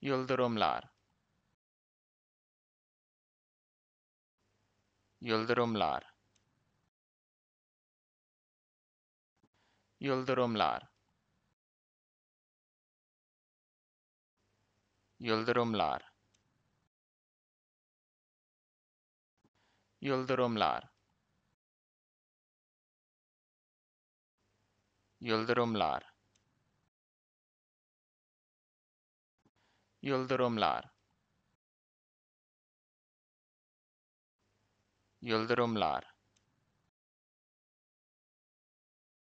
Yıldırımlar… yıldırımlar… yıldırımlar… yıldırımlar… yıldırımlar… yıldırımlar… Yıldırımlar yıldırımlar